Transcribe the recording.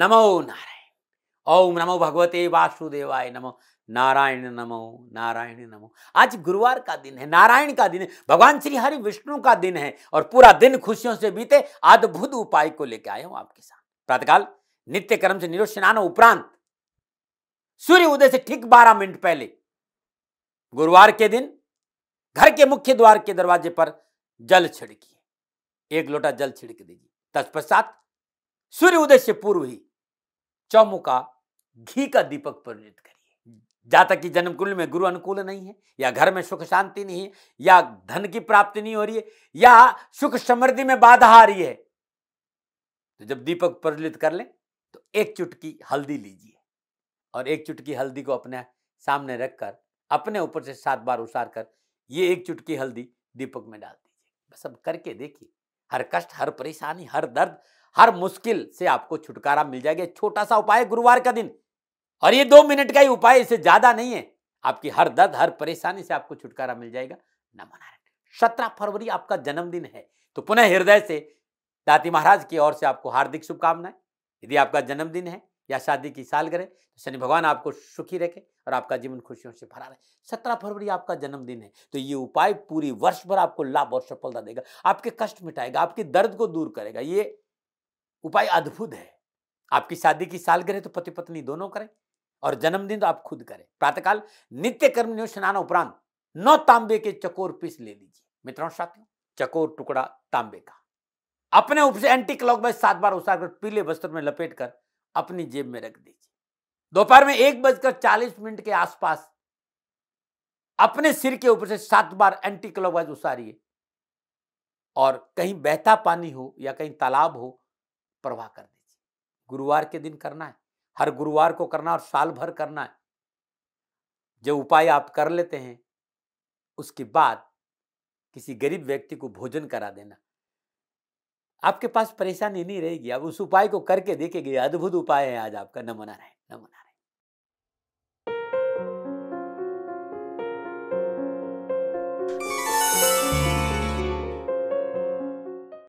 नमो नारायण ओम नमो भगवते वासुदेवाय नमो नारायण नमो नारायण नमो आज गुरुवार का दिन है नारायण का दिन है भगवान श्री हरि विष्णु का दिन है और पूरा दिन खुशियों से बीते अद्भुत उपाय को लेकर आया हूं आपके साथ प्रातकाल नित्य कर्म से निरोध स्नान उपरांत सूर्य उदय से ठीक बारह मिनट पहले गुरुवार के दिन घर के मुख्य द्वार के दरवाजे पर जल छिड़किए एक लोटा जल छिड़क दीजिए तत्पश्चात उदय से पूर्व ही चौमुका घी का दीपक परिणित करिए जा तक कि जन्म कुंडली में गुरु अनुकूल नहीं है या घर में सुख शांति नहीं है या धन की प्राप्ति नहीं हो रही है या सुख समृद्धि में बाधा आ रही है तो जब दीपक प्रज्वलित कर लें तो एक चुटकी हल्दी लीजिए और एक चुटकी हल्दी को अपने सामने रखकर अपने ऊपर से सात बार उसार कर ये एक चुटकी हल्दी दीपक में डाल दीजिए बस अब करके देखिए हर कष्ट हर परेशानी हर दर्द हर मुश्किल से आपको छुटकारा मिल जाएगा छोटा सा उपाय गुरुवार का दिन और ये दो मिनट का ही उपाय इससे ज्यादा नहीं है आपकी हर दर्द हर परेशानी से आपको छुटकारा मिल जाएगा नमनारायण सत्रह फरवरी आपका जन्मदिन है तो पुनः हृदय से दाती महाराज की ओर से आपको हार्दिक शुभकामनाएं यदि आपका जन्मदिन है या शादी की सालगिरह तो शनि भगवान आपको सुखी रखे और आपका जीवन खुशियों से भरा रहे सत्रह फरवरी आपका जन्मदिन है तो ये उपाय पूरी वर्ष भर आपको लाभ और सफलता देगा आपके कष्ट मिटाएगा आपके दर्द को दूर करेगा ये उपाय अद्भुत है आपकी शादी की सालगिरह तो पति पत्नी दोनों करें और जन्मदिन तो आप खुद करें प्रातःकाल नित्य कर्म स्नान उपरांत नौ तांबे के चकोर पीस ले लीजिए मित्रों साथियों चकोर टुकड़ा तांबे का अपने ऊपर से एंटी क्लॉकवाइज सात बार उसार कर पीले वस्त्र में लपेट कर अपनी जेब में रख दीजिए दोपहर में एक बजकर चालीस मिनट के आसपास अपने सिर के ऊपर से सात बार एंटी क्लॉकवाइज उसारिए और कहीं बहता पानी हो या कहीं तालाब हो प्रवाह कर दीजिए गुरुवार के दिन करना है हर गुरुवार को करना और साल भर करना है जो उपाय आप कर लेते हैं उसके बाद किसी गरीब व्यक्ति को भोजन करा देना आपके पास परेशानी नहीं रहेगी आप उस उपाय को करके देखेंगे अद्भुत उपाय है आज आपका नमना रहे नमना रहे